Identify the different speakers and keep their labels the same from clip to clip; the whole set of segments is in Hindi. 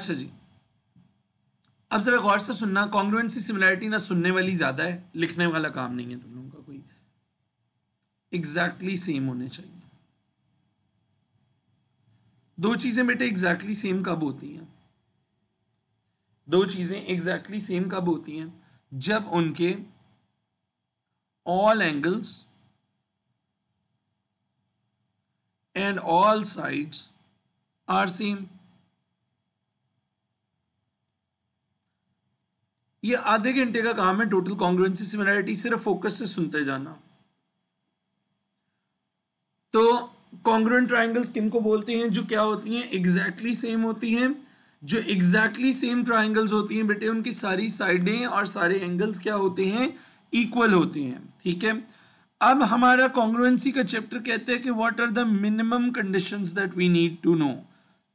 Speaker 1: अच्छा जी अब जरा गौर से सुनना कॉन्ग्रुएंसी सिमिलैरिटी ना सुनने वाली ज़्यादा है लिखने वाला काम नहीं है तुम लोगों का कोई एग्जैक्टली exactly सेम होने चाहिए दो चीज़ें बेटे एग्जैक्टली सेम कब होती हैं दो चीज़ें एग्जैक्टली सेम कब होती हैं जब उनके all angles and all sides are same ये आधे घंटे का काम है टोटल कॉन्ग्रेंसी सिमिलैरिटी सिर्फ फोकस से सुनते जाना तो कॉन्ग्रेंट ट्राइंगल्स किन को बोलते हैं जो क्या होती हैं एग्जैक्टली सेम होती हैं जो एग्जैक्टली सेम ट्राइंगल्स होती हैं बेटे उनकी सारी साइडें और सारे एंगल्स क्या होते हैं इक्वल होते हैं ठीक है अब हमारा कॉन्ग्रुएंसी का चैप्टर कहते हैं कि what are the minimum conditions that we need to know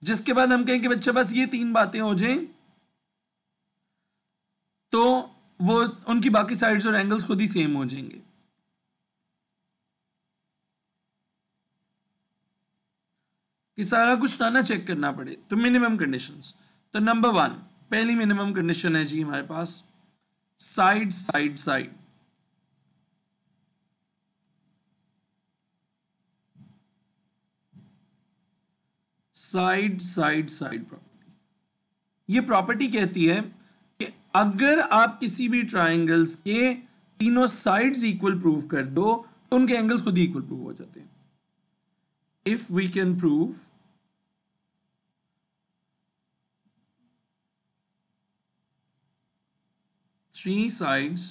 Speaker 1: जिसके बाद हम कहें कि बच्चा बस ये तीन बातें हो जाएं तो वो उनकी बाकी साइड्स और एंगल्स खुद ही सेम हो जाएंगे कि सारा कुछ ताना चेक करना पड़े तो मिनिमम कंडीशंस तो नंबर वन पहली मिनिमम कंडीशन है जी हमारे पास side side side side side side property ये प्रॉपर्टी कहती है अगर आप किसी भी ट्राइंगल्स के तीनों साइड्स इक्वल प्रूव कर दो तो उनके एंगल्स खुद ही इक्वल प्रूव हो जाते हैं if we can prove three sides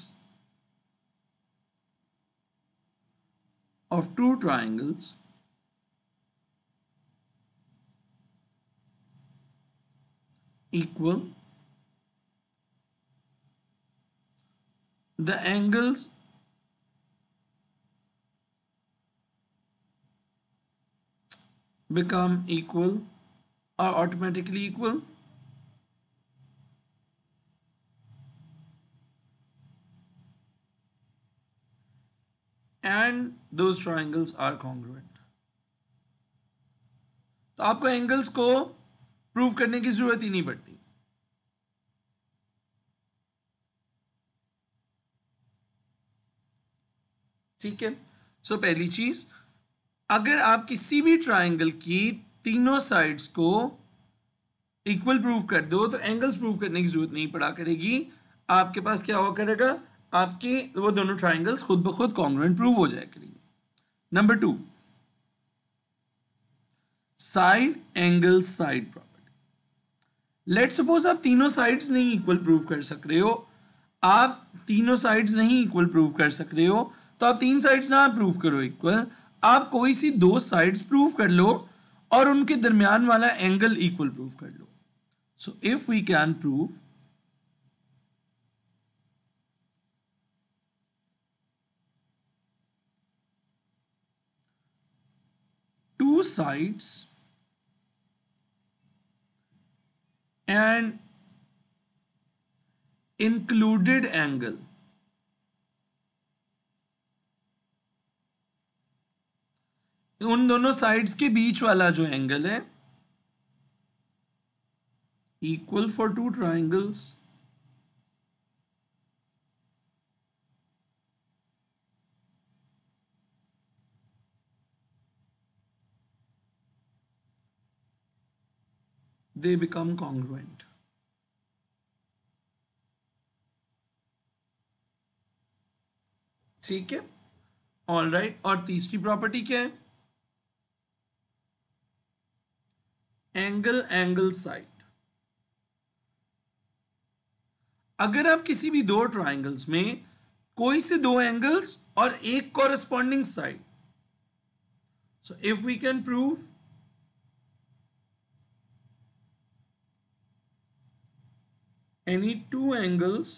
Speaker 1: of two triangles equal the angles become equal or automatically equal and those triangles are congruent तो आपको एंगल्स को प्रूव करने की जरूरत ही नहीं पड़ती ठीक है सो पहली चीज अगर आप किसी भी ट्राइंगल की तीनों साइड्स को इक्वल प्रूफ कर दो तो एंगल्स प्रूफ करने की जरूरत नहीं पड़ा करेगी आपके पास क्या हुआ करेगा आपके वो दोनों ट्राइंगल्स खुद ब खुद कॉन्ग्रेंट प्रूव हो जाए करेंगे number two side angle side property let suppose आप तीनों साइड्स नहीं इक्वल प्रूफ कर सक रहे हो आप तीनों साइड्स नहीं इक्वल प्रूफ कर सक रहे हो तो आप तीन साइड्स ना प्रूफ करो इक्वल आप कोई सी दो साइड्स प्रूफ कर लो और उनके दरमियान वाला एंगल इक्वल प्रूफ कर लो so if we can proof two sides and included angle उन दोनों साइड्स के बीच वाला जो एंगल है equal for two triangles they become congruent ठीक है ऑल राइट right. और तीसरी प्रॉपर्टी क्या है एंगल एंगल साइड अगर आप किसी भी दो ट्राइंगल्स में कोई से दो एंगल्स और एक corresponding side so if we can prove any two angles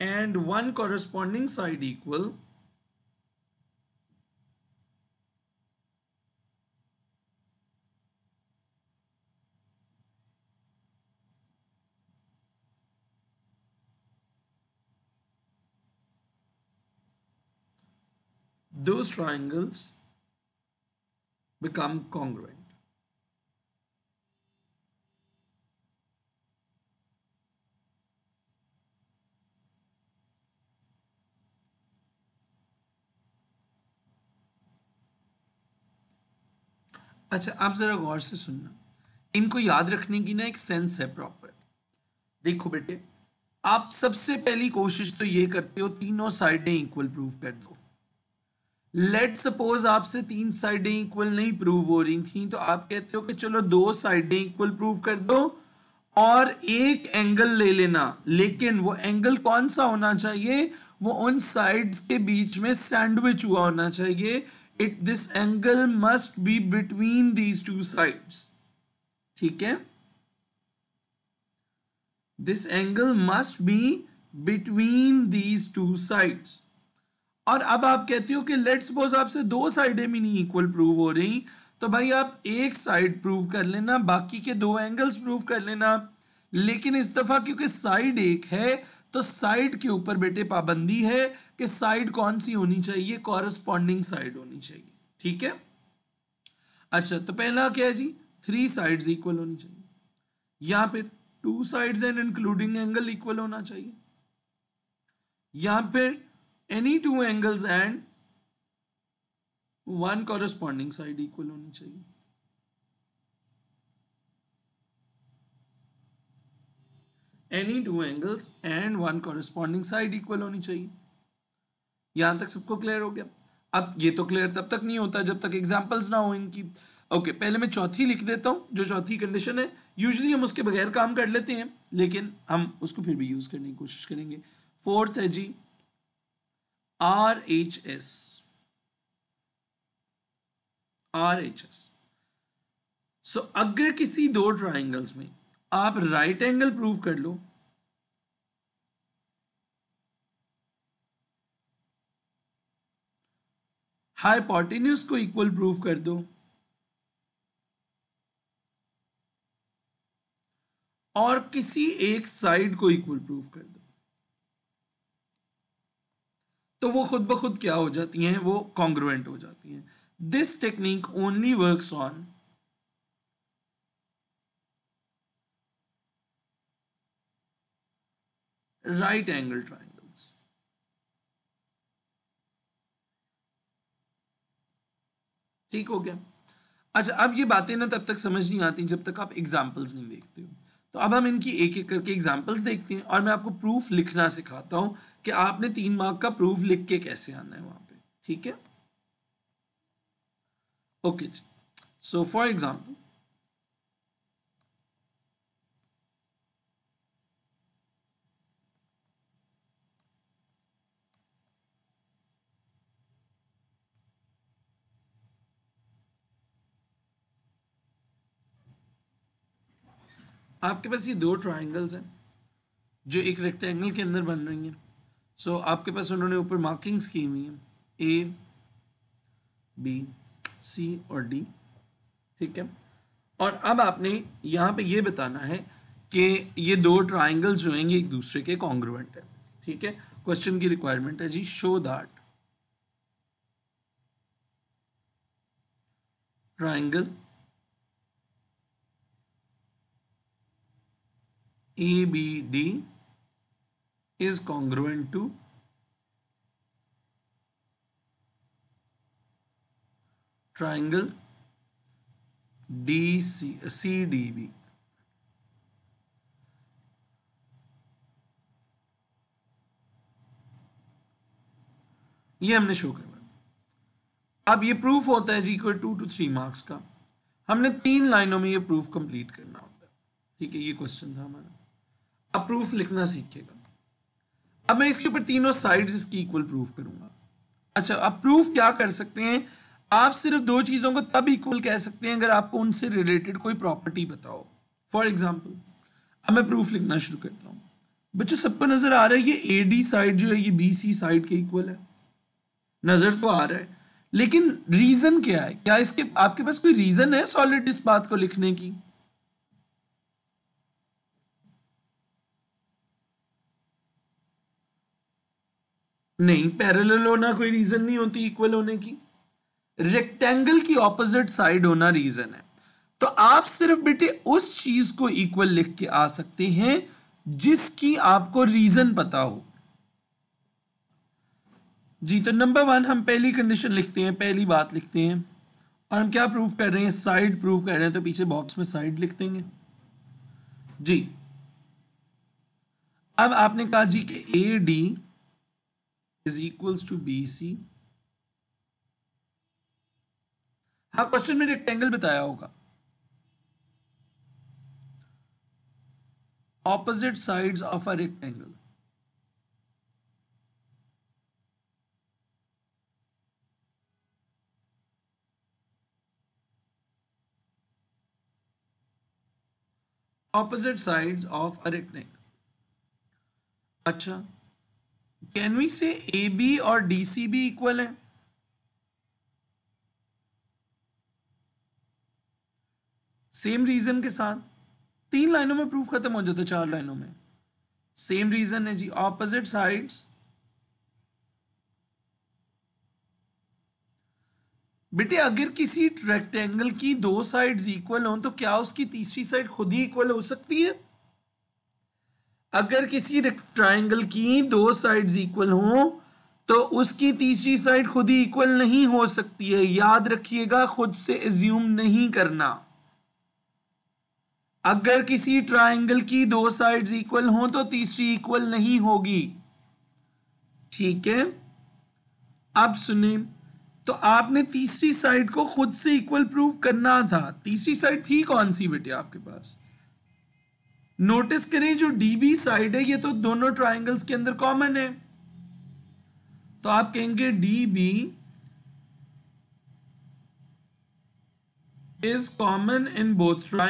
Speaker 1: and one corresponding side equal those triangles become congruent. अच्छा आप ज़रा गौर से सुनना इनको याद रखने की ना एक सेंस है प्रॉपर देखो बेटे आप सबसे पहली कोशिश तो ये करते हो तीनों साइडें इक्वल प्रूव कर दो लेट सपोज आपसे तीन साइडें इक्वल नहीं प्रूव हो रही थी तो आप कहते हो कि चलो दो साइडें इक्वल प्रूव कर दो और एक एंगल ले लेना लेकिन वो एंगल कौन सा होना चाहिए वो उन साइड्स के बीच में सैंडविच हुआ होना चाहिए it this angle must be between these two sides ठीक है this angle must be between these two sides और अब आप कहती हो कि लेट सपोज आपसे दो साइडें भी नहीं इक्वल प्रूव हो रही तो भाई आप एक साइड प्रूव कर लेना बाकी के दो एंगल्स प्रूव कर लेना लेकिन इस दफ़ा क्योंकि साइड एक है तो साइड के ऊपर बेटे पाबंदी है कि साइड कौन सी होनी चाहिए कॉरस्पॉन्डिंग साइड होनी चाहिए ठीक है अच्छा तो पहला क्या है जी थ्री साइड्स इक्वल होनी चाहिए या फिर two sides and including angle equal होना चाहिए या फिर any two angles and one corresponding side equal होनी चाहिए any two angles and one corresponding side equal होनी चाहिए यहां तक सबको क्लियर हो गया अब ये तो क्लियर तब तक नहीं होता जब तक एग्जाम्पल्स ना हो इनकी ओके okay, पहले मैं चौथी लिख देता हूं जो चौथी कंडीशन है यूजली हम उसके बगैर काम कर लेते हैं लेकिन हम उसको फिर भी यूज करने की कोशिश करेंगे फोर्थ है जी RHS. RHS. सो so, अगर किसी दो ट्राइंगल्स में आप राइट एंगल प्रूव कर लो हाइपोटिन्यूस को इक्वल प्रूव कर दो और किसी एक साइड को इक्वल प्रूव कर दो तो वो खुद ब खुद क्या हो जाती हैं वो कॉन्ग्रुवेंट हो जाती हैं this technique only works on right angle triangles. ठीक हो गया अच्छा अब ये बातें ना तब तक समझ नहीं आती जब तक आप एग्जाम्पल्स नहीं देखते हो तो अब हम इनकी एक एक करके एग्जाम्पल्स देखते हैं और मैं आपको प्रूफ लिखना सिखाता हूँ कि आपने तीन मार्क का प्रूफ लिख के कैसे आना है वहाँ पे ठीक है ओके जी सो फॉर एग्जाम्पल आपके पास ये दो ट्राइंगल्स हैं जो एक रेक्टेंगल के अंदर बन रही हैं सो so, आपके पास उन्होंने ऊपर मार्किंग्स की हुई हैं ए बी सी और डी ठीक है और अब आपने यहाँ पे ये बताना है कि ये दो ट्राइंगल्स जो हैं ये एक दूसरे के कॉन्ग्रुवेंट है ठीक है क्वेश्चन की रिक्वायरमेंट है जी show that triangle two is congruent to triangle DC, CDB. ये हमने शो करना अब ये प्रूफ होता है जी को टू टू थ्री मार्क्स का हमने तीन लाइनों में ये प्रूफ कंप्लीट करना होता है ठीक है ये क्वेश्चन था हमारा अप्रूफ लिखना सीखेगा अब मैं इसके ऊपर तीनों साइड्स इसकी इक्वल प्रूफ करूंगा अच्छा अब प्रूफ क्या कर सकते हैं आप सिर्फ दो चीज़ों को तब इक्वल कह सकते हैं अगर आपको उनसे रिलेटेड कोई प्रॉपर्टी बताओ फॉर एग्जाम्पल अब मैं प्रूफ लिखना शुरू करता हूँ बच्चों सबको नज़र आ रहा है ये ए डी साइड जो है ये बी सी साइड के इक्वल है नज़र तो आ रहा है लेकिन रीज़न क्या है क्या इसके आपके पास कोई रीज़न है सॉलिड इस बात को लिखने की नहीं पैरेलल होना कोई रीजन नहीं होती इक्वल होने की रेक्टेंगल की ऑपोजिट साइड होना रीजन है तो आप सिर्फ बेटे उस चीज को इक्वल लिख के आ सकते हैं जिसकी आपको रीजन पता हो जी तो नंबर वन हम पहली कंडीशन लिखते हैं पहली बात लिखते हैं और हम क्या प्रूफ कर रहे हैं साइड प्रूफ कर रहे हैं तो पीछे बॉक्स में साइड लिख देंगे जी अब आपने कहा जी कि A D is to B C हाँ क्वेश्चन में रेक्टेंगल बताया होगा opposite sides of a rectangle opposite sides of a rectangle अच्छा can we say A B और डी सी भी इक्वल है सेम रीजन के साथ तीन लाइनों में प्रूफ खत्म हो जाता तो चार लाइनों में सेम रीजन है जी ऑपोजिट साइड्स बेटे अगर किसी रेक्टेंगल की दो साइड्स इक्वल हो तो क्या उसकी तीसरी साइड खुद ही इक्वल हो सकती है अगर किसी ट्राइंगल की दो साइड्स इक्वल हों तो उसकी तीसरी साइड खुद ही इक्वल नहीं हो सकती है याद रखिएगा खुद से एज्यूम नहीं करना अगर किसी ट्राइंगल की दो साइड्स इक्वल हों तो तीसरी इक्वल नहीं होगी ठीक है अब सुने तो आपने तीसरी साइड को खुद से इक्वल प्रूव करना था तीसरी साइड थी कौन सी बेटे आपके पास नोटिस करें जो बी साइड है ये तो दोनों ट्राइंगल्स के अंदर कॉमन है तो आप कहेंगे D B is common in both तो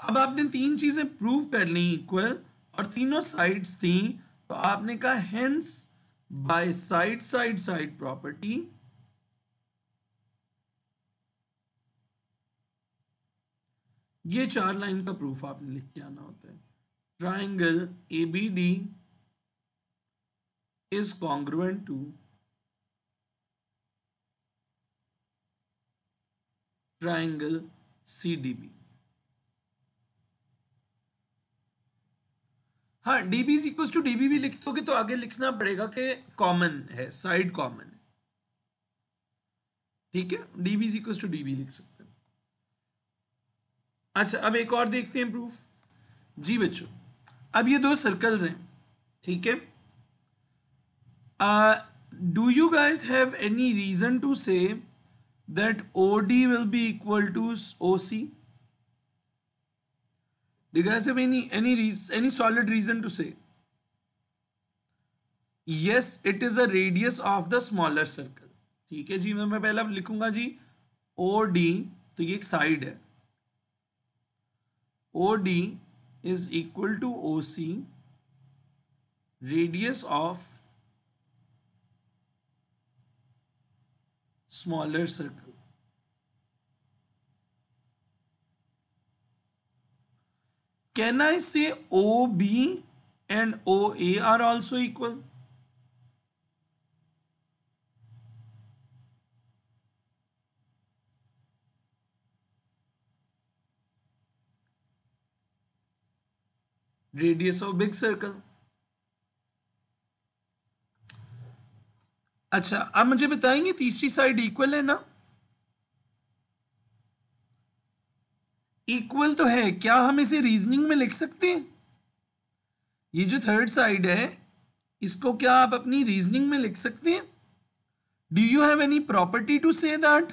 Speaker 1: अब आपने तीन चीजें प्रूव कर ली इक्वल और तीनों साइड्स थी तो आपने कहा hence by side side side property ये चार लाइन का प्रूफ आपने लिख के आना होता है triangle A B D is congruent to triangle C D B हाँ D B equal to B भी लिख दोगे तो आगे लिखना पड़ेगा कि कॉमन है साइड कॉमन है ठीक है D B equal to DB लिख सकते हैं अच्छा अब एक और देखते हैं प्रूफ जी बच्चों अब ये दो सर्कल्स हैं ठीक है do you guys have any reason to say that O D will be equal to O C Do you guys have any any reason, any solid reason to say? Yes, it is a radius of the smaller circle. ठीक है जी मैं मैं पहला लिखूंगा जी ओ डी तो ये एक साइड है O D is equal to O C radius of smaller circle can I say OB and OA are also equal? Radius of big circle. अच्छा आप मुझे बताएंगे तीसरी साइड इक्वल है ना इक्वल तो है क्या हम इसे रीजनिंग में लिख सकते हैं ये जो थर्ड साइड है इसको क्या आप अपनी रीजनिंग में लिख सकते हैं do you have any property to say that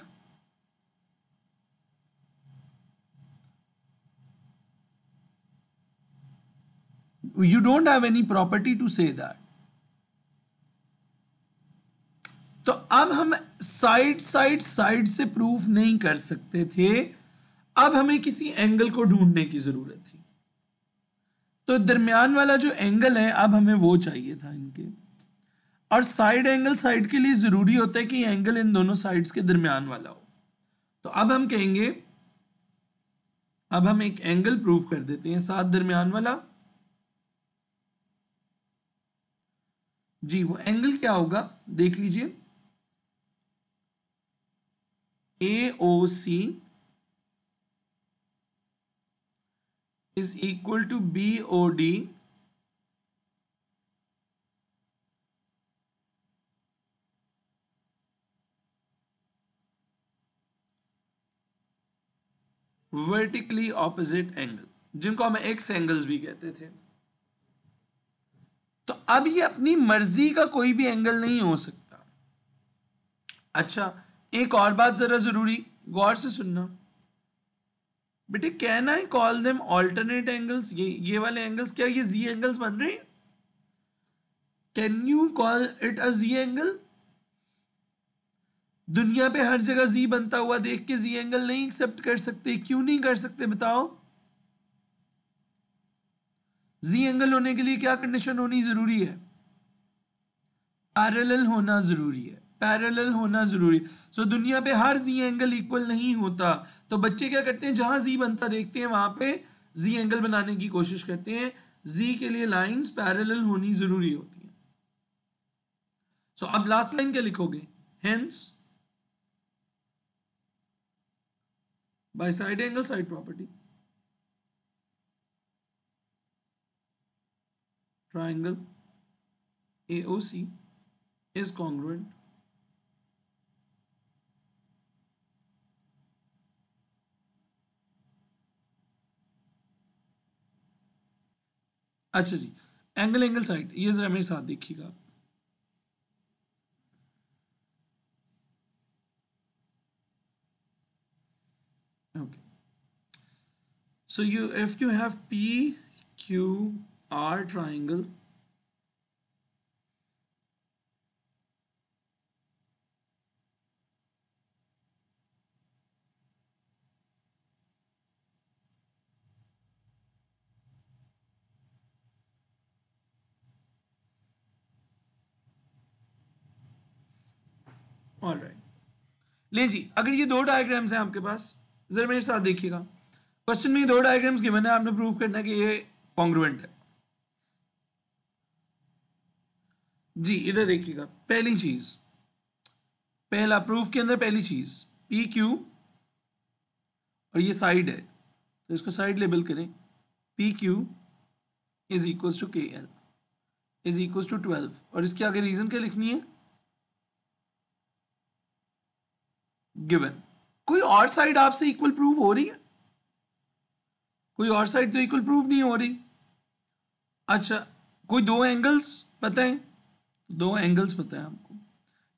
Speaker 1: you don't have any property to say that तो अब हम साइड साइड साइड से प्रूफ नहीं कर सकते थे अब हमें किसी एंगल को ढूंढने की जरूरत थी तो दरमियान वाला जो एंगल है अब हमें वो चाहिए था इनके और साइड एंगल साइड के लिए ज़रूरी होता है कि एंगल इन दोनों साइड्स के दरमियान वाला हो तो अब हम कहेंगे अब हम एक एंगल प्रूव कर देते हैं सात दरमियान वाला जी वो एंगल क्या होगा देख लीजिए A O C is equal to BOD vertically opposite angle जिनको हम एक्स एंगल्स भी कहते थे तो अब ये अपनी मर्जी का कोई भी एंगल नहीं हो सकता अच्छा एक और बात जरा जरूरी गौर से सुनना बेटे can I call them alternate angles ये ये वाले एंगल्स क्या ये जी एंगल्स बन रहे can you call it a Z angle दुनिया पे हर जगह जी बनता हुआ देख के जी एंगल नहीं एक्सेप्ट कर सकते क्यों नहीं कर सकते बताओ जी एंगल होने के लिए क्या कंडीशन होनी जरूरी है पैरेलल होना जरूरी है पैरेलल होना ज़रूरी सो so, दुनिया पे हर जी एंगल इक्वल नहीं होता तो बच्चे क्या करते हैं जहां जी बनता देखते हैं वहां पे जी एंगल बनाने की कोशिश करते हैं जी के लिए लाइंस पैरेलल होनी ज़रूरी होती है सो so, अब लास्ट लाइन क्या लिखोगे hence by side angle side property triangle A O C is congruent अच्छा जी एंगल एंगल साइड ये जरा मेरे साथ देखिएगा okay so you if you have p q r triangle ले जी अगर ये दो डायग्राम्स हैं आपके पास जरा मेरे साथ देखिएगा क्वेश्चन में दो डायग्राम्स गिवन है आपने प्रूव करना है कि ये कॉन्ग्रुएंट है जी इधर देखिएगा पहली चीज पहला प्रूफ के अंदर पहली चीज पी क्यू और ये साइड है तो इसको साइड लेबल करें P Q is equal to K L is equal to twelve और इसके आगे रीजन क्या लिखनी है गिवन कोई और साइड आपसे इक्वल प्रूफ हो रही है कोई और साइड तो इक्वल प्रूफ नहीं हो रही अच्छा कोई दो एंगल्स पता है दो एंगल्स पता है आपको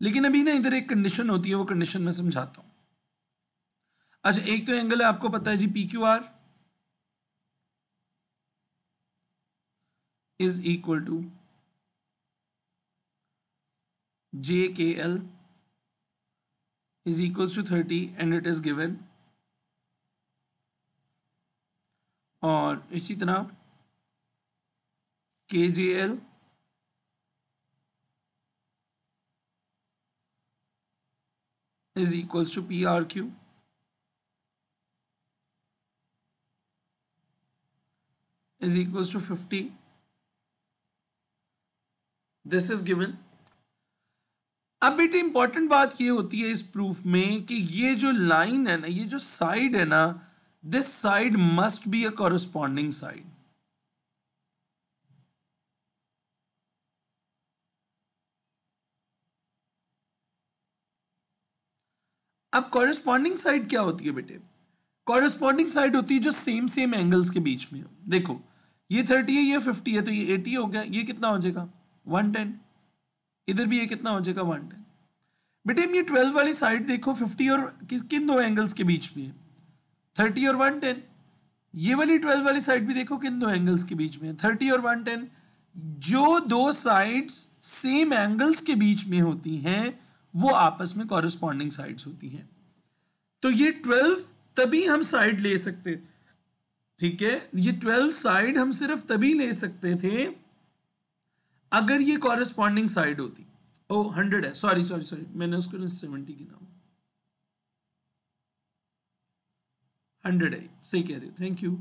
Speaker 1: लेकिन अभी ना इधर एक कंडीशन होती है वो कंडीशन में समझाता हूं अच्छा एक तो एंगल है आपको पता है जी P Q R is equal to J K L is equals to 30 and it is given Or, इसी तरह के J L is equals to is equals to 50 this is given अब बेटे इंपॉर्टेंट बात ये होती है इस प्रूफ में कि ये जो लाइन है ना ये जो साइड है ना this side must be a corresponding side अब कॉरस्पॉन्डिंग साइड क्या होती है बेटे कॉरस्पॉन्डिंग साइड होती है जो सेम सेम एंगल्स के बीच में हो देखो ये थर्टी है ये फिफ्टी है तो ये एटी हो गया ये कितना हो जाएगा वन टेन इधर भी ये कितना हो जाएगा वन टेन बेटे ये ट्वेल्व वाली साइड देखो फिफ्टी और कि, किन दो एंगल्स के बीच में है थर्टी और वन टेन ये वाली ट्वेल्व वाली साइड भी देखो किन दो एंगल्स के बीच में थर्टी और वन टेन जो दो साइड्स सेम एंगल्स के बीच में होती हैं वो आपस में कॉरेस्पॉन्डिंग साइड्स होती हैं तो ये ट्वेल्व तभी हम साइड ले सकते ठीक है ये ट्वेल्व साइड हम सिर्फ तभी ले सकते थे अगर ये कॉरेस्पॉन्डिंग साइड होती ओ हंड्रेड है सॉरी सॉरी सॉरी मैंने उसको सेवेंटी गिना हंड्रेड है सही कह रहे हो थैंक यू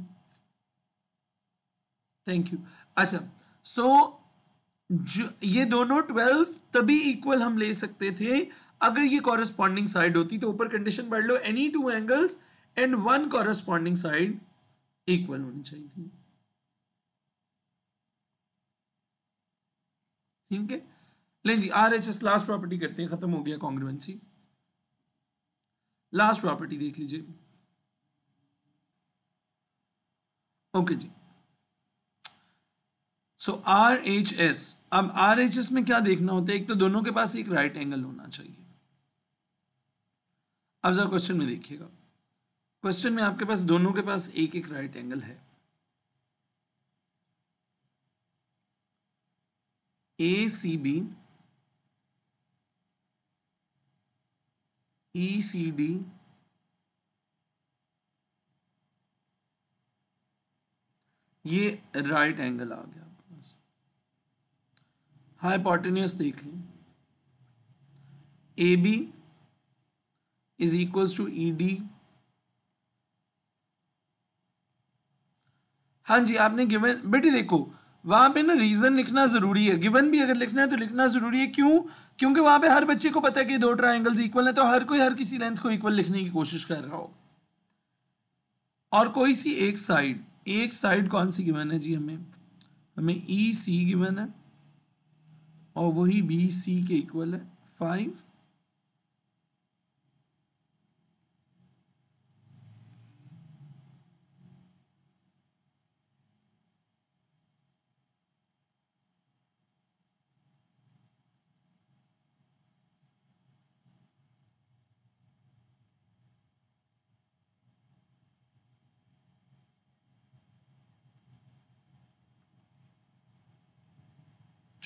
Speaker 1: थैंक यू अच्छा सो so, ये दोनों ट्वेल्व तभी इक्वल हम ले सकते थे अगर ये कॉरेस्पॉन्डिंग साइड होती तो ऊपर कंडीशन पढ़ लो any two angles and one corresponding side equal होनी चाहिए ठीक है ले जी R H S last property करते हैं खत्म हो गया कॉन्ग्रुएंसी लास्ट प्रॉपर्टी देख लीजिए ओके जी सो आर एच एस अब आर एच एस में क्या देखना होता है एक तो दोनों के पास एक राइट एंगल होना चाहिए अब जरा क्वेश्चन में देखिएगा क्वेश्चन में आपके पास दोनों के पास एक एक राइट एंगल है A C B E C D ये राइट एंगल आ गया आपके पास हाइपोटेनियस देख लें A B is equal to E D हाँ जी आपने गिवन बेटी देखो वहां पे ना रीजन लिखना जरूरी है गिवन भी अगर लिखना है तो लिखना जरूरी है क्यों क्योंकि वहां पे हर बच्चे को पता है कि दो ट्राइंगल्स इक्वल है तो हर कोई हर किसी लेंथ को इक्वल लिखने की कोशिश कर रहा हो और कोई सी एक साइड एक साइड कौन सी गिवन है जी हमें हमें ई सी गिवन है और वही बी सी के इक्वल है five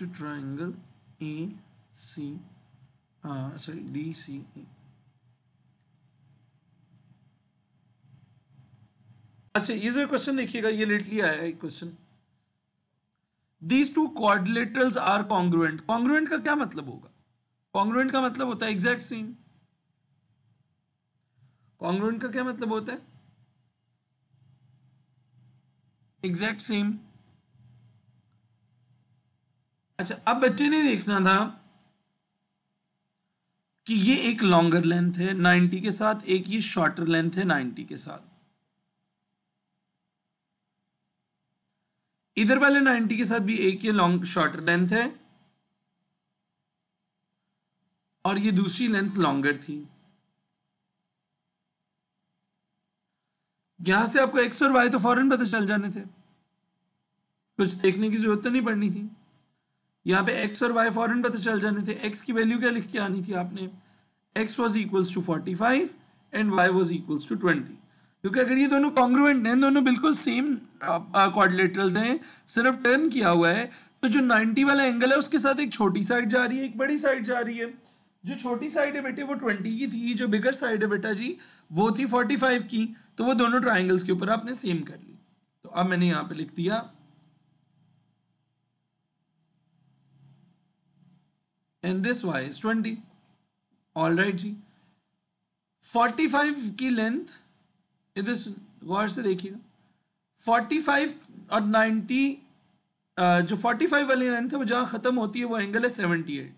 Speaker 1: to triangle AC, uh, sorry, DCE. अच्छा ये जरा क्वेश्चन देखिएगा ये लेटली आया है question these two quadrilaterals are congruent congruent का क्या मतलब होगा कॉन्ग्रुएंट का मतलब होता है एग्जैक्ट सेम कॉन्ग्रुएंट का क्या मतलब होता है एग्जैक्ट सेम अच्छा अब बच्चे ने देखना था कि ये एक लॉन्गर लेंथ है 90 के साथ एक ये शॉर्टर लेंथ है 90 के साथ इधर वाले 90 के साथ भी एक ये लॉन्ग शॉर्टर लेंथ है और ये दूसरी लेंथ लॉन्गर थी यहां से आपको एक्स और वाई तो फॉरन पता चल जाने थे कुछ देखने की जरूरत तो नहीं पड़नी थी यहाँ पे एक्स और वाई फॉरन पता चल जाने थे x की वैल्यू क्या लिख के आनी थी आपने X was equals to forty five and Y was equals to twenty क्योंकि अगर ये दोनों कॉन्ग्रुवेंट हैं दोनों बिल्कुल सेम क्वाड्रिलेटरल्स हैं सिर्फ टर्न किया हुआ है तो जो 90 वाला एंगल है उसके साथ एक छोटी साइड जा रही है एक बड़ी साइड जा रही है जो छोटी साइड है बेटे वो 20 की थी जो बिगर साइड है बेटा जी वो थी 45 की तो वो दोनों ट्राइंगल्स के ऊपर आपने सेम कर ली तो अब मैंने यहाँ पे लिख दिया and this Y is twenty all right जी फोर्टी फाइव की लेंथ इधर गौर से देखिएगा फोर्टी फाइव और नाइन्टी जो फोर्टी फाइव वाली लेंथ है वो जहाँ ख़त्म होती है वो एंगल है सेवेंटी एट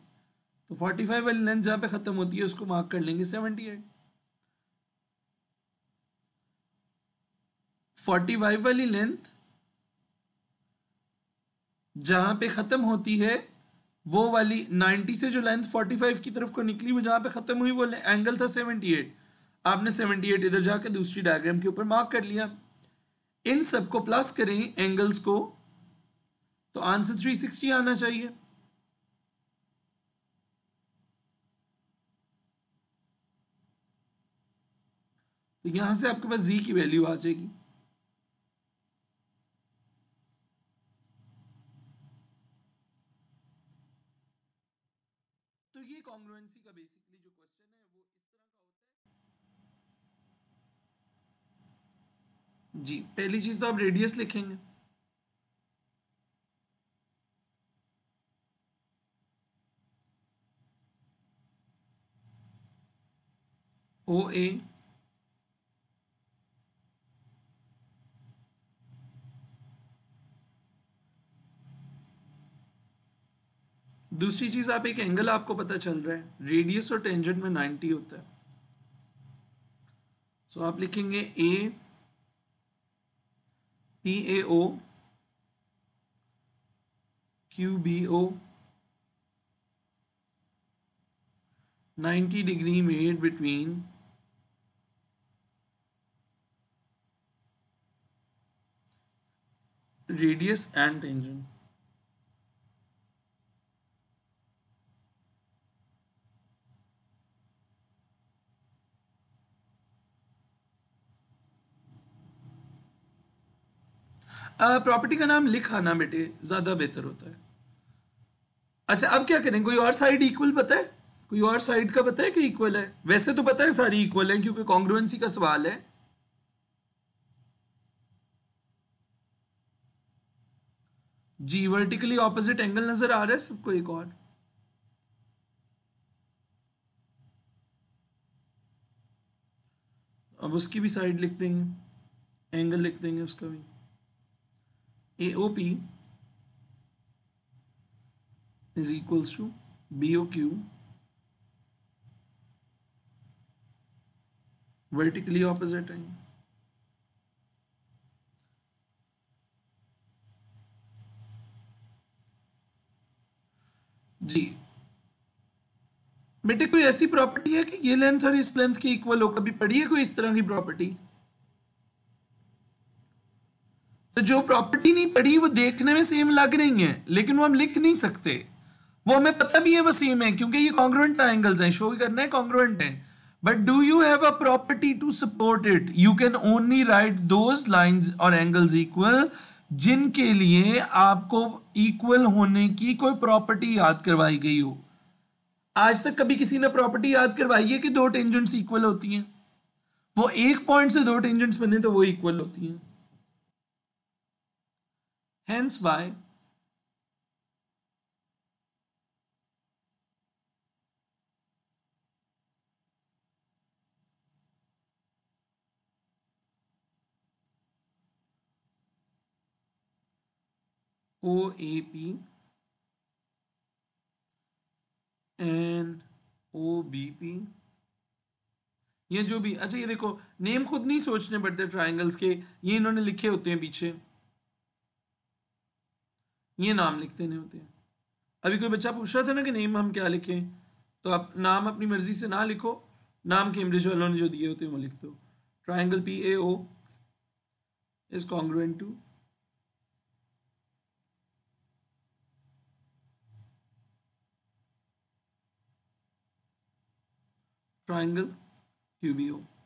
Speaker 1: तो फोर्टी फाइव वाली लेंथ जहाँ पे ख़त्म होती है उसको मार्क कर लेंगे सेवेंटी एट फोर्टी फाइव वाली लेंथ जहाँ पे ख़त्म होती है वो वाली 90 से जो लेंथ 45 की तरफ को निकली वो जहां पे ख़त्म हुई वो एंगल था 78 आपने 78 इधर जाके दूसरी डायग्राम के ऊपर मार्क कर लिया इन सब को प्लस करें एंगल्स को तो आंसर 360 आना चाहिए तो यहां से आपके पास जी की वैल्यू आ जाएगी कॉन्ग्रुएंसी का बेसिकली जो क्वेश्चन है वो इस तरह का होता है जी पहली चीज तो आप रेडियस लिखेंगे ओ ए दूसरी चीज़ आप एक एंगल आपको पता चल रहा है रेडियस और टेंजेंट में 90 होता है सो so आप लिखेंगे A P A O Q B O 90 degree made between radius and tangent property का नाम लिखा ना बेटे ज़्यादा बेहतर होता है अच्छा अब क्या करें कोई और साइड इक्वल पता है कोई और साइड का पता है कि इक्वल है वैसे तो पता है सारी इक्वल है क्योंकि कॉन्ग्रुवेंसी का सवाल है जी वर्टिकली ऑपोजिट एंगल नजर आ रहा है सबको एक और अब उसकी भी साइड लिख देंगे एंगल लिख देंगे उसका भी AOP is equals to BOQ vertically opposite है जी बेटे कोई ऐसी प्रॉपर्टी है कि ये लेंथ और इस लेंथ की इक्वल हो कभी पढ़ी है कोई इस तरह की प्रॉपर्टी तो जो प्रॉपर्टी नहीं पढ़ी वो देखने में सेम लग रही है लेकिन वो हम लिख नहीं सकते वो हमें पता भी है वो सेम है क्योंकि ये कॉन्ग्रुएंट ट्राइंगल्स हैं शो करना है कॉन्ग्रुएंट है but do you have a property to support it you can only write those lines और एंगल्स इक्वल जिनके लिए आपको इक्वल होने की कोई प्रॉपर्टी याद करवाई गई हो आज तक कभी किसी ने प्रॉपर्टी याद करवाई है कि दो टेंजेंट्स इक्वल होती हैं वो एक पॉइंट से दो टेंजेंट्स बने तो वो इक्वल होती हैं Hence by OAP and O B P ये जो भी अच्छा ये देखो नेम खुद नहीं सोचने पड़ते ट्राइंगल्स के ये इन्होंने लिखे होते हैं पीछे ये नाम लिख देने होते हैं अभी कोई बच्चा पूछ रहा था ना कि नेम हम क्या लिखें तो आप नाम अपनी मर्जी से ना लिखो नाम इमरेज वालों ने जो दिए होते हैं वो लिख दो triangle P A O is congruent to triangle QBO.